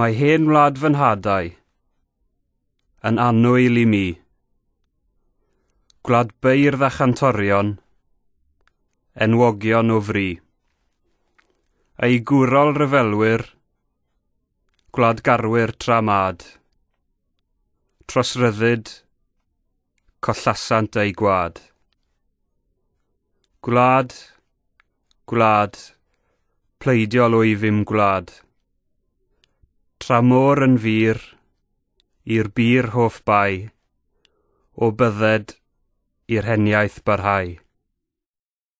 Mae hen wlad fy nhadau yn anwyl i mi. Gwlad beirdd a chantorion, enwogion o fri. Ei gwrol ryfelwyr, gwlad garwyr tramad. Trosryddyd, collasant ei gwad. Gwlad, gwlad, pleidiol o'i ddim gwlad. Tra môr yn fyr, i'r bir hoff bai, o bydded i'r heniaeth barhau.